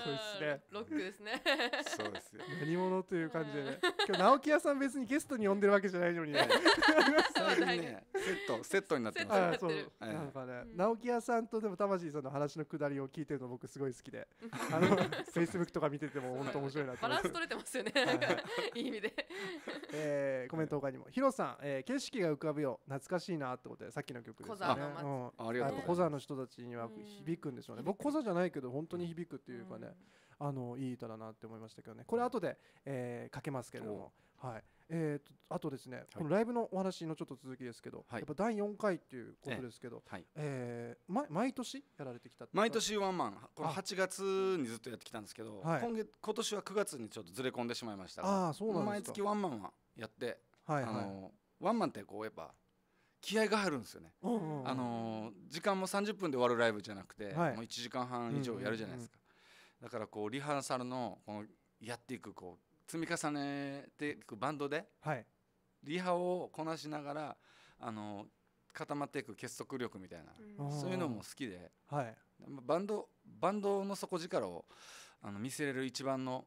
ごいですねロックですねそうですよ何者という感じでね今日直木屋さん別にゲストに呼んでるわけじゃないのにねねセットセットになってますなんかね直木屋さんとでも魂さんの話のくだりを聞いてるの僕すごい好きで あの Facebook とか見てても本当面白いなバランス取れてますよねいい意味で えー、コメント他にも、ヒロさん、えー、景色が浮かぶよ、懐かしいなってことで、さっきの曲ですね。うん、ありがとう。コザの人たちには響くんでしょうね。僕コザじゃないけど、本当に響くっていうかね、あのいい歌だなって思いましたけどね。これ後で、えー、かけますけれども、はい。えーと、あとですね、はい、このライブのお話のちょっと続きですけど、はい、やっぱ第4回っていうことですけど、えー、はい、えー、ま、毎年やられてきた毎年ワンマンこれ8月にずっとやってきたんですけど、今月今年は9月にちょっとずれ込んでしまいましたがあそうなん毎月ワンマンはやって、はいはい、あのワンマンってこうやっぱ気合が入るんですよね、うんうんうん、あの時間も30分で終わるライブじゃなくて、はい、もう1時間半以上やるじゃないですか、うんうんうん、だからこうリハーサルのこのやっていくこう積み重ねていくバンドで、はい、リハをこなしながらあの固まっていく結束力みたいな、うん、そういうのも好きで、はい、バンドバンドの底力をあの見せれる一番の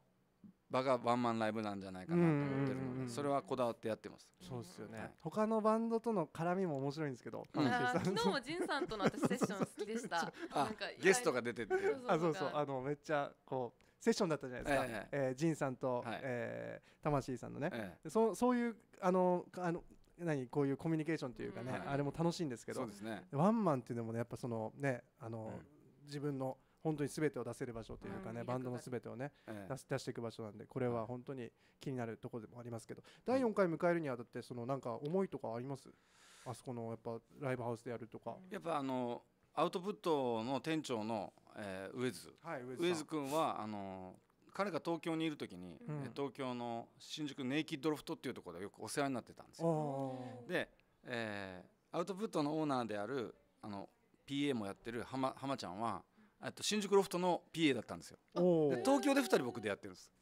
場がワンマンライブなんじゃないかなと思ってるのでそれはこだわってやってますそうですよね、はい、他のバンドとの絡みも面白いんですけど、うん、昨日もジンさんとの私セッション好きでした ゲストが出ててあそうそうあのめっちゃこうセッションだったじゃないですか、えええー、ジンさんと、はい、えー、魂さんのね、ええ、そそういうあのあの何こういうコミュニケーションというかね、うんあれも楽しいんですけど、そうですね、ワンマンっていうのもねやっぱそのねあの、うん、自分の本当に全てを出せる場所というかね、うん、バンドの全てをね、出し出していく場所なんでこれは本当に気になるところでもありますけど、第4回迎えるにあたってそのなんか思いとかありますあそこのやっぱライブハウスでやるとかやっぱあのアウトプットの店長のえー、上津、はい、上津君はあの彼が東京にいる時に、うん、東京の新宿ネイキッドロフトっていうところでよくお世話になってたんですよ。で、えー、アウトプットのオーナーであるあの PA もやってる浜浜ちゃんはと新宿ロフトの PA だったんですよ。で東京で2人僕でやってるんです。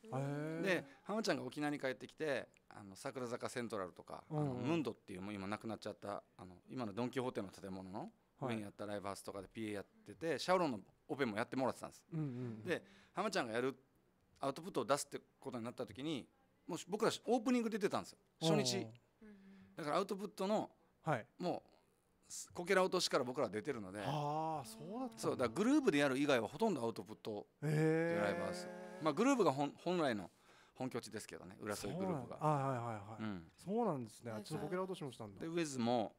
で浜ちゃんが沖縄に帰ってきてあの桜坂セントラルとかあのムンドっていうもう今なくなっちゃったあの今のドン・キホーテの建物の上にあったライブハウスとかで PA やっててシャオロンのオペもやってもらってたんです、うんうん、で浜ちゃんがやるアウトプットを出すってことになった時にもう僕らオープニングで出たんですよ初日だからアウトプットの、はい、もうこけら落としから僕ら出てるのでああそうだったそうだグループでやる以外はほとんどアウトプットでライバーです、まあ、グループが本来の本拠地ですけどね浦添グループがはいはいはいはい、うん、そうなんですねちょっとこけら落としもしたんだでウェズも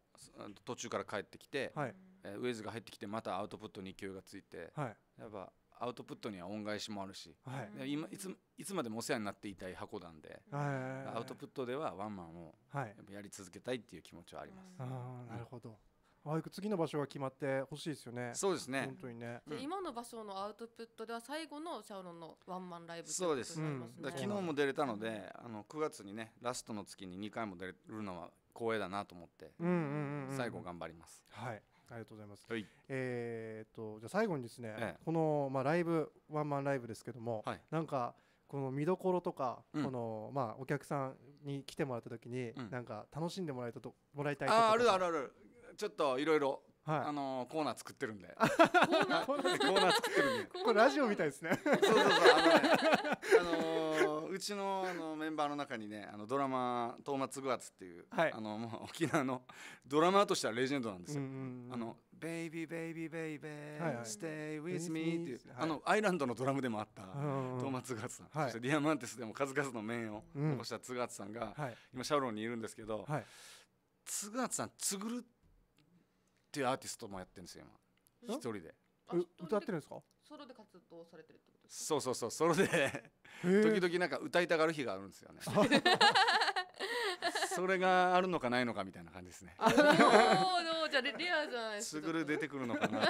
途中から帰ってきて、はい、えー、ウェズが入ってきてまたアウトプットに勢いがついて、はい、やっぱアウトプットには恩返しもあるし、はい、今いついつまでもお世話になっていたい箱なんで、アウトプットではワンマンをやっぱやり続けたいっていう気持ちはあります。あなるほど、ああ次の場所が決まってほしいですよね。そうですね。本当にね。で、う今の場所のアウトプットでは最後のシャオロンのワンマンライブ、ね、そうです。うん、昨日も出れたので、あの9月にねラストの月に2回も出れるのは光栄だなと思って、うううんんん最後頑張ります。はい。ありがとうございます。はい、えっとじゃ最後にですね、ええ、このまあライブワンマンライブですけども、はい、なんかこの見どころとか、うん、このまあお客さんに来てもらった時に、うん、なんか楽しんでもらえたともらいたいああるあるある。ちょっといろいろはい、あのコーナー作ってるんでコーナーコーナー作ってるんで これラジオみたいですねそうそうそうあの、ね、あのー、うちのあのメンバーの中にねあのドラマトーマツ・グアツっていう、はい、あのもう沖縄のドラマとしてはレジェンドなんですよ「あのベイビーベイビーベイベー、stay with me」っていう、はい、あのアイランドのドラムでもあったトーマツ・グアツさん、そして「ディアマンテス」でも数々の面をうしたツグアツさんが、今シャロンにいるんですけど、はい、ツガツさんつぐるっていうアーティストもやってるんですよ今一人で歌ってるんですかソロで活動されてるってことですかそうそうそうソロで時々なんか歌いたがる日があるんですよね それがあるのかないのかみたいな感じですねおおじゃレレアじゃないですかすぐ出てくるのかな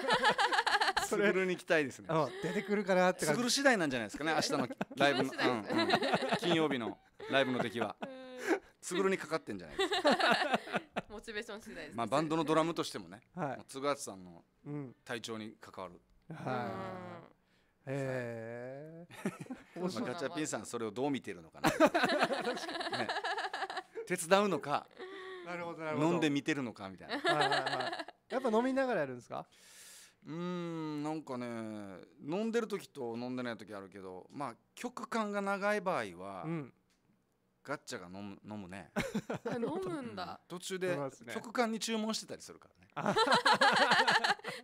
スグルに行きたいですね出てくるかなってスグル次第なんじゃないですかね明日のライブの、うんうん、金曜日のライブの出来はスグルにかかってんじゃないですかチベーション次第です、まあ、バンドのドラムとしてもね、はい、津勝さんの体調に関わる。はい、へえ、まあ、ガチャピンさんそれをどう見てるのかな ね、手伝うのかなるほど飲んで見てるのかみたいな、はいはいはい、やっぱ飲みながらやるんですかうんなんかね飲んでる時と飲んでない時あるけどまあ曲感が長い場合は、うん、ガッチャが飲む飲むね 飲むんだ、途中で直感に注文してたりするからね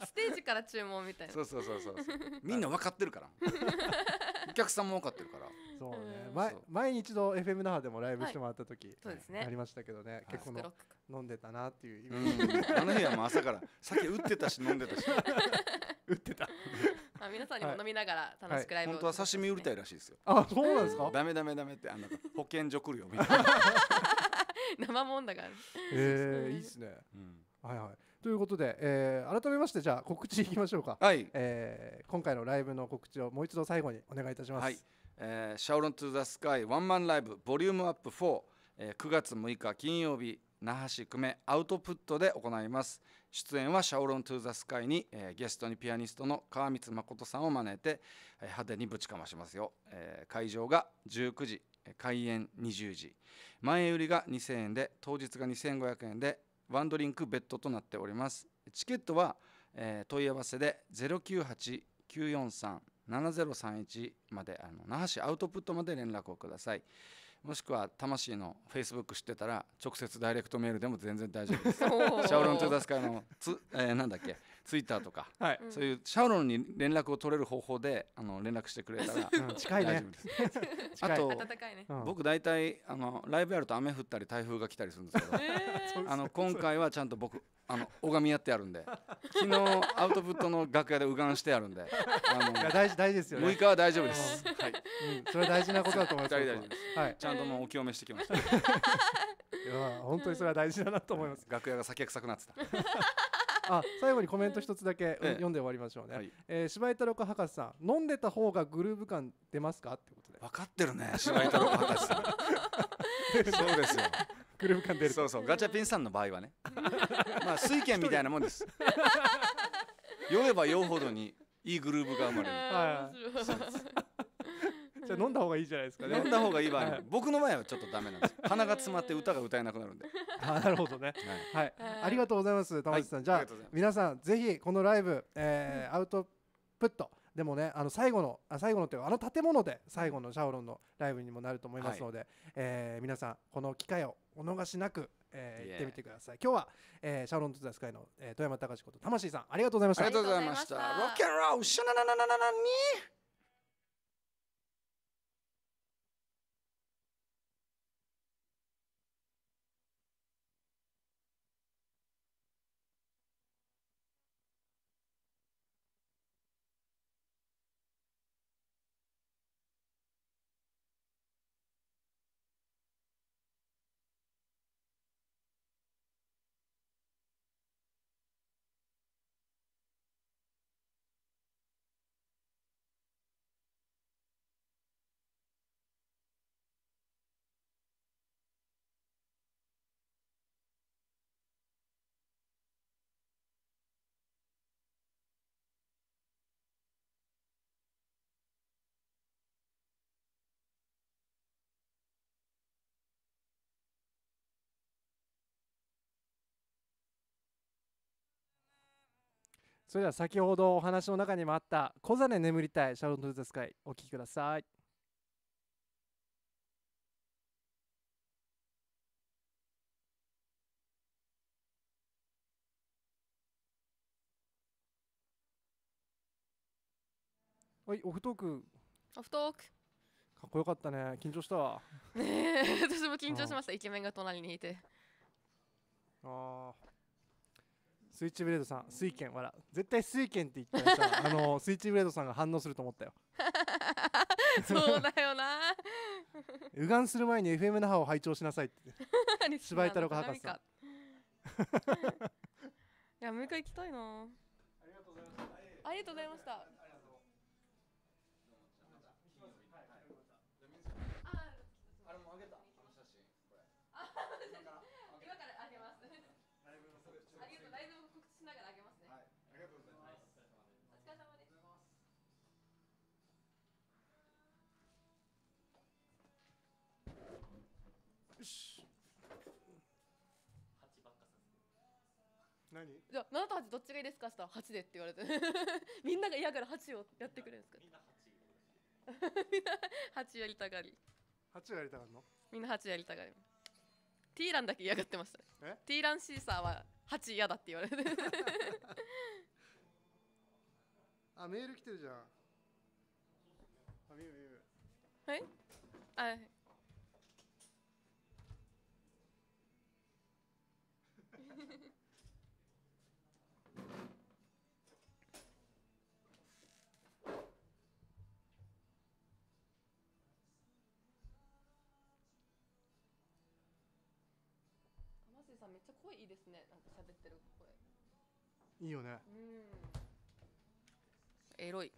ステージから注文みたいなそうそうそうそうみんな分かってるから お客さんも分かってるからそうね前前に一 FM 那覇でもライブしてもらった時、そうですねありましたけどね、結構飲んでたなっていうあの日はもう朝から酒打ってたし飲んでたし打 ってたあ皆さんにも飲みながら楽しくライブを、本当は刺身売りたいらしいですよあそうなんですかダメダメダメってあんな保健所来るよみたいな 生もんだからえー、いいっすね、うん、はいはいということで、えー、改めましてじゃあ告知いきましょうか、はいえー、今回のライブの告知をもう一度最後にお願いいたします、はいえー、シャオロン・トゥ・ザ・スカイワンマンライブボリュームアップ4、えー、9月6日金曜日那覇市久米アウトプットで行います、出演は「シャオロン・トゥ・ザ・スカイに」えー、ゲストにピアニストの川光誠さんを招いて、えー、派手にぶちかましますよ、えー、会場が19時開演20時前売りが2000円で当日が2500円でワンドリンクベッドとなっておりますチケットは、えー、問い合わせで0989437031まであの那覇市アウトプットまで連絡をくださいもしくは魂のフェイスブック知ってたら直接ダイレクトメールでも全然大丈夫です。シャオロン・トゥ・ダスカイのつ、えー、なんだっけツイッターとか、はい、そういうシャオロンに連絡を取れる方法であの連絡してくれたら大丈夫です。あと、僕大体あのライブやると雨降ったり台風が来たりするんですけど、えー、あの今回はちゃんと僕あの拝み合ってやるんで 昨日アウトプットの楽屋でうがんしてやるんであのいや大事大事ですよ、ね、6日は大丈夫です、はい、うん、それは大事なことだと思いますはい、ちゃんともうお清めしてきました いや本当にそれは大事だなと思います楽屋が酒臭くなってた あ最後にコメント一つだけ、読んで終わりましょうね、はい、えー、柴井太郎博士さん飲んでた方がグルーヴ感出ますかってことで分かってるね柴井太郎博士さん そうですよグルーヴ感出るそうそうガチャピンさんの場合はねまあ水拳みたいなもんです酔えば酔うほどにいいグルーヴが生まれる、は いじゃ飲んだ方がいいじゃないですか、ね、飲んだ方がいい場合、はい、僕の前はちょっとダメなんです鼻が詰まって歌が歌えなくなるんで あなるほどね、はい、はい、ありがとうございます玉内さん、はい、じゃあ皆さんぜひこのライブ、えー、アウトプットでもねあの最後のあ最後のっていうあの建物で最後のシャオロンのライブにもなると思いますので、はい、えー、皆さんこの機会をお逃しなく、えー、行ってみてください今日は、えー、シャオロン・とゥ・ザ・スカイの、えー、富山隆子と魂さんありがとうございましたありがとうございましたロケンロールシャナナナナナニーそれでは先ほどお話の中にもあった「小ネ眠りたいシャロットゥザスカイ」お聴きください。はい、オフトーク。オフトーク。かっこよかったね。緊張したわ。ねえ、私も緊張しました。イケメンが隣にいて。ああ。スイッチブレードさん水剣わら絶対水剣って言ったらさ あのスイッチブレードさんが反応すると思ったよそうだよなうがんする前に FM 那覇を拝聴しなさいって柴井太郎博士さん いやもう一回行きたいなありがとうございましたありがとうございました何じゃあ7と8どっちがいいですかしたら8でって言われて みんなが嫌がる8をやってくれるんですか みんな8やりたがり8やりたがるのみんな8やりたがるティーランだけ嫌がってましたティーランシーサーは8嫌だって言われて あメール来てるじゃんあ見る見るはいあですねなんか喋ってる声いいよねうんエロい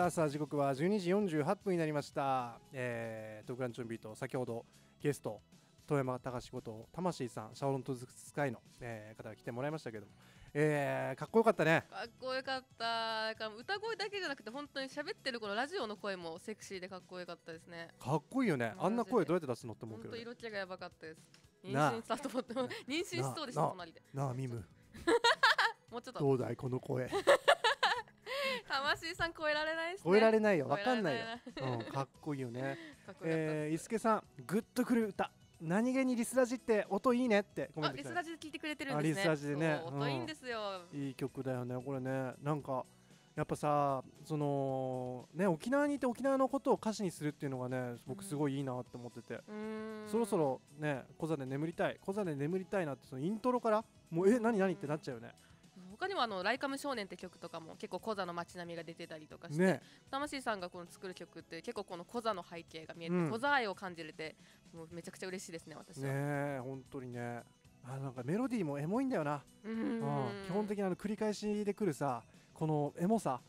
した朝時刻は12時48分になりました、えー、トークランチョンビート先ほどゲスト富山隆こと魂さんシャオロントズスカイの、えー、方が来てもらいましたけども、えー、かっこよかったねかっこよかったか歌声だけじゃなくて本当に喋ってるこのラジオの声もセクシーでかっこよかったですねかっこいいよねあんな声どうやって出すのって思うけど、ね、本当色気がやばかったです妊娠したと思っても妊娠しそうでした隣でなあミム もうちょっとどうだいこの声魂さん超えられない、ね、超えられないよわかんないよ、うん、かっこいいよねかっえー、伊助さんグッとくる歌何気にリスラジって音いいねってコメントリスラジで聞いてくれてるんですねリスラジでね、音いいんですよ、いい曲だよねこれねなんかやっぱさそのね沖縄にいて沖縄のことを歌詞にするっていうのがね僕すごいいいなって思ってて、うん、そろそろね小座で眠りたい小座で眠りたいなってそのイントロからもうえ何何ってなっちゃうよね、うん他にもあの「ライカム少年」って曲とかも結構コザの街並みが出てたりとかして、ね、魂さんがこの作る曲って結構このコザの背景が見えて、うん、コザ愛を感じれてもうめちゃくちゃ嬉しいですね私はね本当にねあなんかメロディーもエモいんだよな、うん、基本的にあの繰り返しでくるさこのエモさ、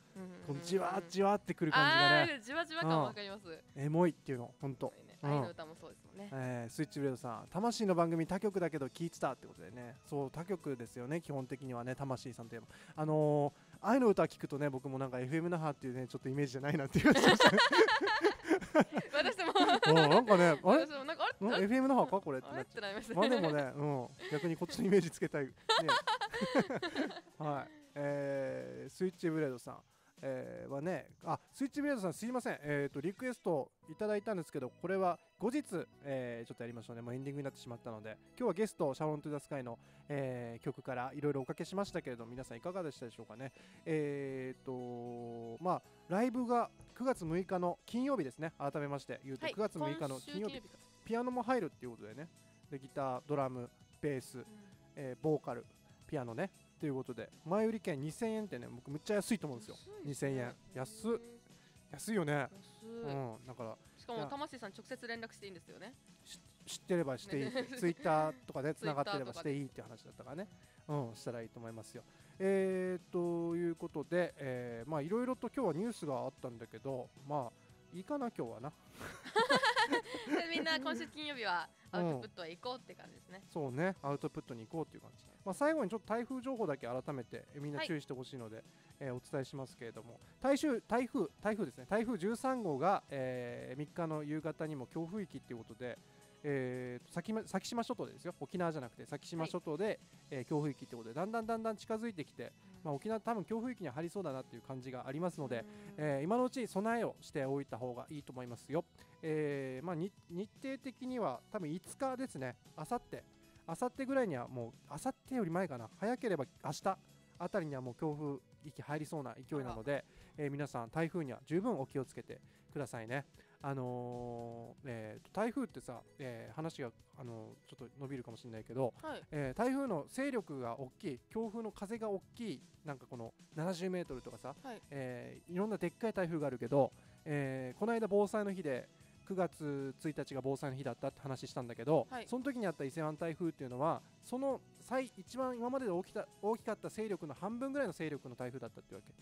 このじわじわってくる感じがねじわじわ感わかります、エモいっていうの本当、愛の歌もそうですもんね、うん、えー、スイッチブレードさん魂の番組他局だけど聞いてたってことでねそう他局ですよね基本的にはね魂さんといえばあのー、愛の歌聞くとね僕もなんか FM 那覇っていうねちょっとイメージじゃないなっていう 私もなんかねあれなんかあれ FM 那覇かこれってなっちゃうまあでもね、うん、逆にこっちのイメージつけたい、ね、はい、えー、スイッチブレードさんえー、はね、あ、スイッチブレードさんすいません。えー、と、リクエストいただいたんですけど、これは後日、えー、ちょっとやりましょうね。もうエンディングになってしまったので、今日はゲスト、シャロン・トゥ・ザ・スカイの、えー、曲からいろいろおかけしましたけれど皆さんいかがでしたでしょうかね。えっ、ー、と、まあ、ライブが9月6日の金曜日ですね。改めまして言うと、9月6日の金曜日、ピアノも入るっていうことでね。で、ギター、ドラム、ベース、うん、えー、ボーカル、ピアノね。ということで前売り券2000円ってね僕むっちゃ安いと思うんですよ2000円安っ安いよねうんだからしかも玉瀬さん直接連絡していいんですよね知ってればしていい、ね、ツイッターとかでつながってればしていいって話だったからね、うん、したらいいと思いますよ。えー、ということで、えまあいろいろと今日はニュースがあったんだけど、まあいいかな今日はな。みんな今週金曜日はアウトプットへ行こうって感じですね、うん、そうねアウトプットに行こうっていう感じ、まあ、最後にちょっと台風情報だけ改めてみんな注意してほしいので、はい、えー、お伝えしますけれども台風台風台風ですね台風13号が、えー、3日の夕方にも強風域っていうことでえーと、先先島諸島ですよ沖縄じゃなくて先島諸島で、はい、えー、強風域ということでだんだんだんだん近づいてきて、まあ、沖縄多分強風域には入りそうだなという感じがありますので、えー、今のうち備えをしておいた方がいいと思いますよ、えーまあ、日程的には多分5日ですねあさってあさってぐらいにはもうあさってより前かな早ければ明日あたりにはもう強風域入りそうな勢いなので、えー、皆さん台風には十分お気をつけてくださいね、あのー、えー、台風ってさ、えー、話が、あのー、ちょっと伸びるかもしれないけど、はい、えー、台風の勢力が大きい強風の風が大きいなんかこの70メートルとかさ、はいえー、いろんなでっかい台風があるけど、えー、この間防災の日で9月1日が防災の日だったって話したんだけど、はい、その時にあった伊勢湾台風っていうのはその最一番今までできた大きかった勢力の半分ぐらいの勢力の台風だったってわけ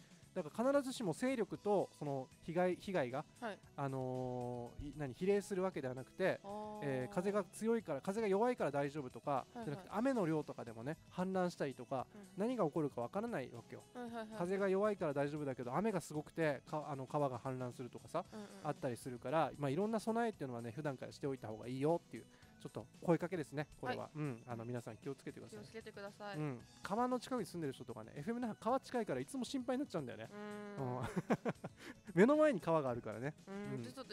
だから必ずしも勢力とその被害被害が、はい、あのー、何比例するわけではなくて、えー、風が強いから風が弱いから大丈夫とか、はいはい、雨の量とかでもね氾濫したりとか、うん、何が起こるかわからないわけよ、はいはいはい、風が弱いから大丈夫だけど雨がすごくてかあの川が氾濫するとかさ、うんうん、あったりするから、まあ、いろんな備えっていうのはね普段からしておいた方がいいよっていうちょっと声かけですね、これは、はい、うん、あの皆さん気をつけてください。気をつけてください、うん、川の近くに住んでる人とかね、FM 那川近いからいつも心配になっちゃうんだよね、うん 目の前に川があるからね、うん、ちょっと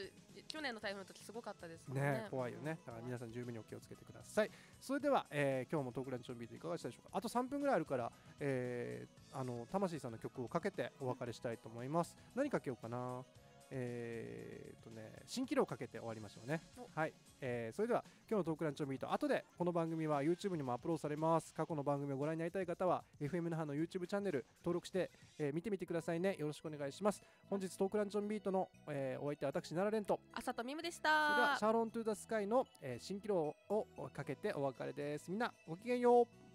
去年の台風の時すごかったですね、ね、怖いよね、だから皆さん、十分にお気をつけてください。それでは、えー、今日もトークランチのビートいかがでしたでしょうか、あと3分ぐらいあるから、えー、あの魂さんの曲をかけてお別れしたいと思います。何かけようかなえー、とね、新記録をかけて終わりましょうね。はい、えー、それでは今日のトークランチョンビート、後でこの番組は YouTube にもアップロードされます。過去の番組をご覧になりたい方は FM の覇の YouTube チャンネル登録して、えー、見てみてくださいね。よろしくお願いします。本日トークランチョンビートの、えー、お相手は私奈良蓮とさとみむでした。それではシャロントゥーザスカイの、えー、新記録をかけてお別れです。みんなごきげんよう。